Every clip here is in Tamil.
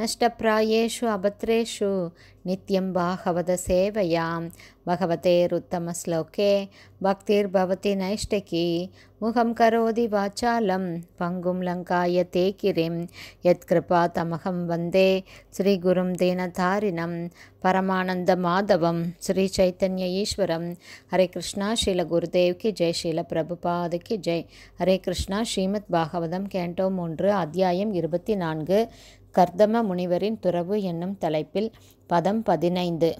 नष्टप्रायेषु अभद्रेषु नित्यं भागवतसेवयां भगवतेरुत्तमश्लोके भक्तिर्भवति नैष्टिकी मुखं करोति वाचालं पङ्गुं लङ्काय ते गिरिं यत्कृपा तमहं वन्दे श्रीगुरुं दीनतारिणं परमानन्दमाधवं श्रीचैतन्य ईश्वरं हरे कृष्णा श्रीलगुरुदेव கி ஜெய் ஷீல பிரபுபாதுக்கு ஜெய் ஹரே கிருஷ்ணா ஸ்ரீமத் பாகவதம் கேண்டோ மூன்று அத்தியாயம் இருபத்தி நான்கு கர்தம முனிவரின் துறவு என்னும் தலைப்பில் பதம் பதினைந்து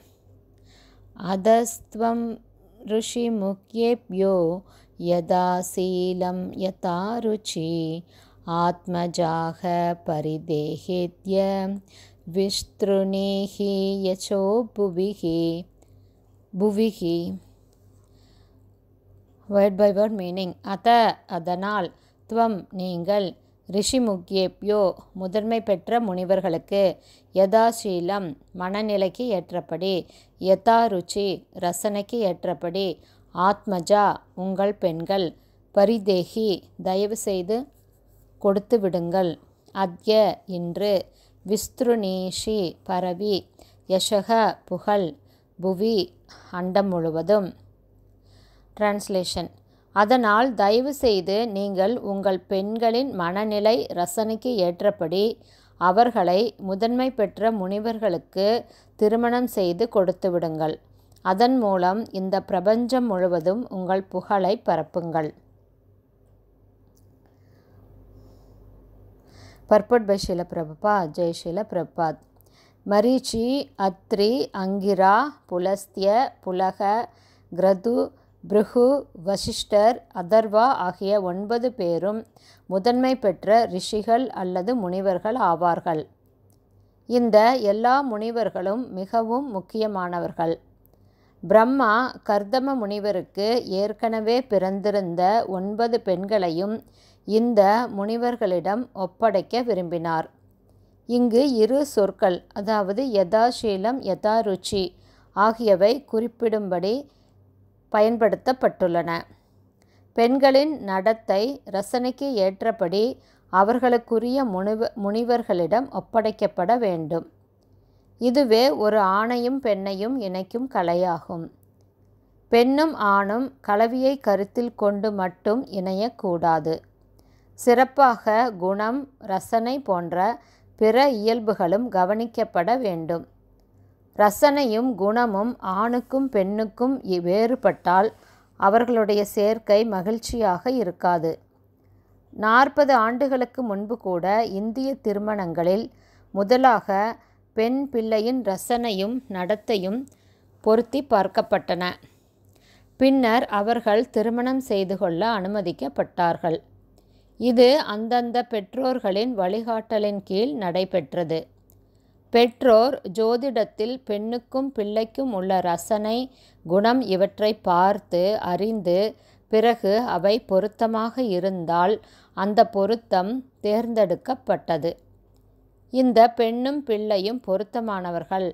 அதஸ்துவம் ருஷி मुख्येभ्यो யதா சீலம் யதா ருச்சி ஆத்மஜாக பரிதேகேத்ய विस्तृणेहि யசோ புவிகி புவிகி வேர்ட் பை வேர்ட் மீனிங் அத அதனால் துவம் நீங்கள் ரிஷி முக்கியப்பியோ முதன்மை பெற்ற முனிவர்களுக்கு யதாசீலம் மனநிலைக்கு ஏற்றபடி யதா ருச்சி ரசனைக்கு ஏற்றபடி ஆத்மஜா உங்கள் பெண்கள் பரிதேகி தயவு செய்து கொடுத்து விடுங்கள் அத்ய இன்று விஸ்துருநீஷி பரவி யஷக புகழ் புவி அண்டம் முழுவதும் டிரான்ஸ்லேஷன் அதனால் தயவுசெய்து நீங்கள் உங்கள் பெண்களின் மனநிலை ரசனைக்கு ஏற்றபடி அவர்களை முதன்மை பெற்ற முனிவர்களுக்கு திருமணம் செய்து கொடுத்து விடுங்கள் அதன் மூலம் இந்த பிரபஞ்சம் முழுவதும் உங்கள் புகழை பரப்புங்கள் பர்பட் பைஷீல ஷீல பிரபா பிரபாத் மரீச்சி அத்ரி அங்கிரா புலஸ்திய புலக கிரது பிருகு வசிஷ்டர் அதர்வா ஆகிய ஒன்பது பேரும் முதன்மை பெற்ற ரிஷிகள் அல்லது முனிவர்கள் ஆவார்கள் இந்த எல்லா முனிவர்களும் மிகவும் முக்கியமானவர்கள் பிரம்மா கர்தம முனிவருக்கு ஏற்கனவே பிறந்திருந்த ஒன்பது பெண்களையும் இந்த முனிவர்களிடம் ஒப்படைக்க விரும்பினார் இங்கு இரு சொற்கள் அதாவது யதாசீலம் யதாருச்சி ஆகியவை குறிப்பிடும்படி பயன்படுத்தப்பட்டுள்ளன பெண்களின் நடத்தை ரசனைக்கு ஏற்றபடி அவர்களுக்குரிய முனிவ முனிவர்களிடம் ஒப்படைக்கப்பட வேண்டும் இதுவே ஒரு ஆணையும் பெண்ணையும் இணைக்கும் கலையாகும் பெண்ணும் ஆணும் கலவியை கருத்தில் கொண்டு மட்டும் இணையக்கூடாது சிறப்பாக குணம் ரசனை போன்ற பிற இயல்புகளும் கவனிக்கப்பட வேண்டும் ரசனையும் குணமும் ஆணுக்கும் பெண்ணுக்கும் வேறுபட்டால் அவர்களுடைய சேர்க்கை மகிழ்ச்சியாக இருக்காது நாற்பது ஆண்டுகளுக்கு முன்பு கூட இந்திய திருமணங்களில் முதலாக பெண் பிள்ளையின் ரசனையும் நடத்தையும் பொருத்தி பார்க்கப்பட்டன பின்னர் அவர்கள் திருமணம் செய்து கொள்ள அனுமதிக்கப்பட்டார்கள் இது அந்தந்த பெற்றோர்களின் வழிகாட்டலின் கீழ் நடைபெற்றது பெற்றோர் ஜோதிடத்தில் பெண்ணுக்கும் பிள்ளைக்கும் உள்ள ரசனை குணம் இவற்றை பார்த்து அறிந்து பிறகு அவை பொருத்தமாக இருந்தால் அந்த பொருத்தம் தேர்ந்தெடுக்கப்பட்டது இந்த பெண்ணும் பிள்ளையும் பொருத்தமானவர்கள்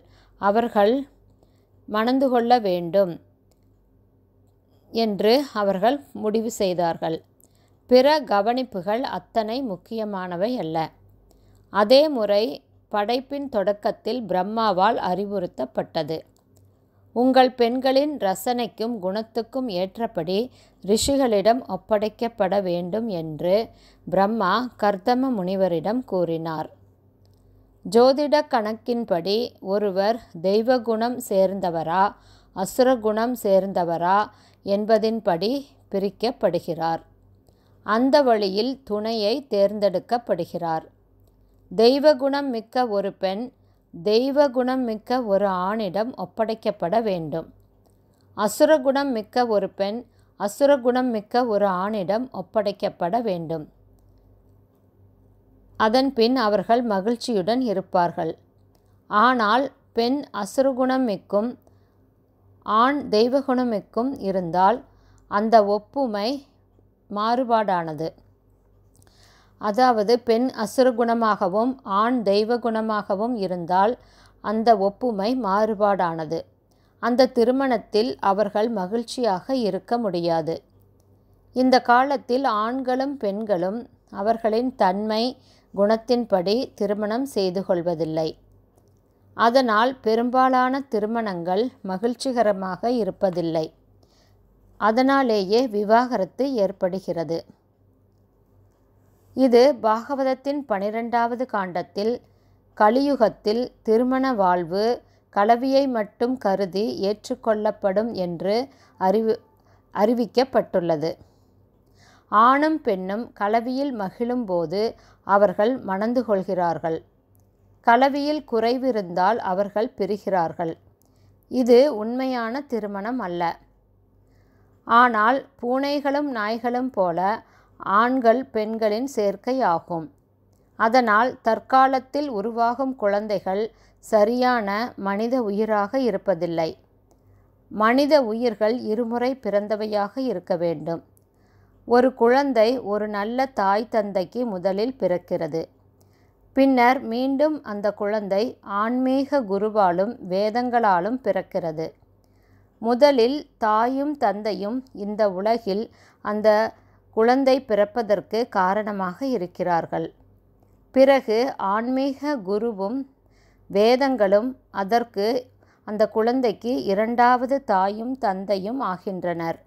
அவர்கள் மணந்து கொள்ள வேண்டும் என்று அவர்கள் முடிவு செய்தார்கள் பிற கவனிப்புகள் அத்தனை முக்கியமானவை அல்ல அதே முறை படைப்பின் தொடக்கத்தில் பிரம்மாவால் அறிவுறுத்தப்பட்டது உங்கள் பெண்களின் ரசனைக்கும் குணத்துக்கும் ஏற்றபடி ரிஷிகளிடம் ஒப்படைக்கப்பட வேண்டும் என்று பிரம்மா கர்தம முனிவரிடம் கூறினார் ஜோதிட கணக்கின்படி ஒருவர் தெய்வகுணம் சேர்ந்தவரா அசுரகுணம் சேர்ந்தவரா என்பதின்படி பிரிக்கப்படுகிறார் அந்த வழியில் துணையை தேர்ந்தெடுக்கப்படுகிறார் தெய்வகுணம் மிக்க ஒரு பெண் தெய்வகுணம் மிக்க ஒரு ஆணிடம் ஒப்படைக்கப்பட வேண்டும் அசுரகுணம் மிக்க ஒரு பெண் அசுரகுணம் மிக்க ஒரு ஆணிடம் ஒப்படைக்கப்பட வேண்டும் அதன்பின் அவர்கள் மகிழ்ச்சியுடன் இருப்பார்கள் ஆனால் பெண் அசுரகுணம் மிக்கும் ஆண் தெய்வகுணமிக்கும் இருந்தால் அந்த ஒப்புமை மாறுபாடானது அதாவது பெண் அசுரகுணமாகவும் ஆண் தெய்வ குணமாகவும் இருந்தால் அந்த ஒப்புமை மாறுபாடானது அந்த திருமணத்தில் அவர்கள் மகிழ்ச்சியாக இருக்க முடியாது இந்த காலத்தில் ஆண்களும் பெண்களும் அவர்களின் தன்மை குணத்தின்படி திருமணம் செய்து கொள்வதில்லை அதனால் பெரும்பாலான திருமணங்கள் மகிழ்ச்சிகரமாக இருப்பதில்லை அதனாலேயே விவாகரத்து ஏற்படுகிறது இது பாகவதத்தின் பனிரெண்டாவது காண்டத்தில் கலியுகத்தில் திருமண வாழ்வு கலவியை மட்டும் கருதி ஏற்றுக்கொள்ளப்படும் என்று அறிவு அறிவிக்கப்பட்டுள்ளது ஆணும் பெண்ணும் கலவியில் மகிழும்போது அவர்கள் மணந்து கொள்கிறார்கள் கலவியில் குறைவிருந்தால் அவர்கள் பிரிகிறார்கள் இது உண்மையான திருமணம் அல்ல ஆனால் பூனைகளும் நாய்களும் போல ஆண்கள் பெண்களின் சேர்க்கை ஆகும் அதனால் தற்காலத்தில் உருவாகும் குழந்தைகள் சரியான மனித உயிராக இருப்பதில்லை மனித உயிர்கள் இருமுறை பிறந்தவையாக இருக்க வேண்டும் ஒரு குழந்தை ஒரு நல்ல தாய் தந்தைக்கு முதலில் பிறக்கிறது பின்னர் மீண்டும் அந்த குழந்தை ஆன்மீக குருவாலும் வேதங்களாலும் பிறக்கிறது முதலில் தாயும் தந்தையும் இந்த உலகில் அந்த குழந்தை பிறப்பதற்கு காரணமாக இருக்கிறார்கள் பிறகு ஆன்மீக குருவும் வேதங்களும் அதற்கு அந்த குழந்தைக்கு இரண்டாவது தாயும் தந்தையும் ஆகின்றனர்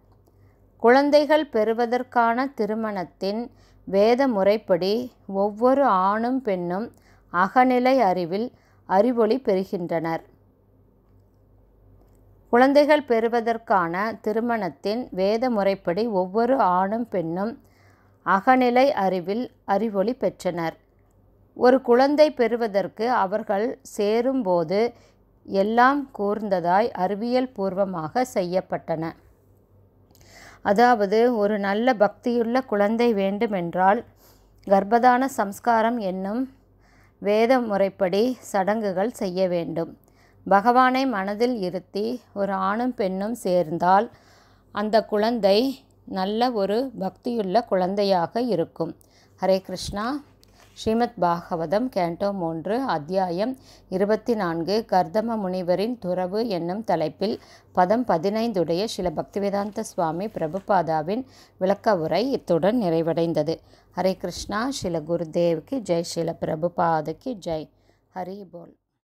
குழந்தைகள் பெறுவதற்கான திருமணத்தின் வேத முறைப்படி ஒவ்வொரு ஆணும் பெண்ணும் அகநிலை அறிவில் அறிவொளி பெறுகின்றனர் குழந்தைகள் பெறுவதற்கான திருமணத்தின் வேத முறைப்படி ஒவ்வொரு ஆணும் பெண்ணும் அகநிலை அறிவில் அறிவொளி பெற்றனர் ஒரு குழந்தை பெறுவதற்கு அவர்கள் சேரும்போது எல்லாம் கூர்ந்ததாய் அறிவியல் பூர்வமாக செய்யப்பட்டன அதாவது ஒரு நல்ல பக்தியுள்ள குழந்தை வேண்டுமென்றால் கர்ப்பதான சம்ஸ்காரம் என்னும் வேத முறைப்படி சடங்குகள் செய்ய வேண்டும் பகவானை மனதில் இருத்தி ஒரு ஆணும் பெண்ணும் சேர்ந்தால் அந்த குழந்தை நல்ல ஒரு பக்தியுள்ள குழந்தையாக இருக்கும் ஹரே கிருஷ்ணா ஸ்ரீமத் பாகவதம் கேண்டோ மூன்று அத்தியாயம் இருபத்தி நான்கு கர்தம முனிவரின் துறவு என்னும் தலைப்பில் பதம் பதினைந்துடைய சில பக்திவேதாந்த சுவாமி பிரபுபாதாவின் விளக்க உரை இத்துடன் நிறைவடைந்தது ஹரே கிருஷ்ணா ஸ்ரீல குருதேவுக்கு ஜெய் ஸ்ரீல பிரபுபாதுக்கு ஜெய் ஹரி போல்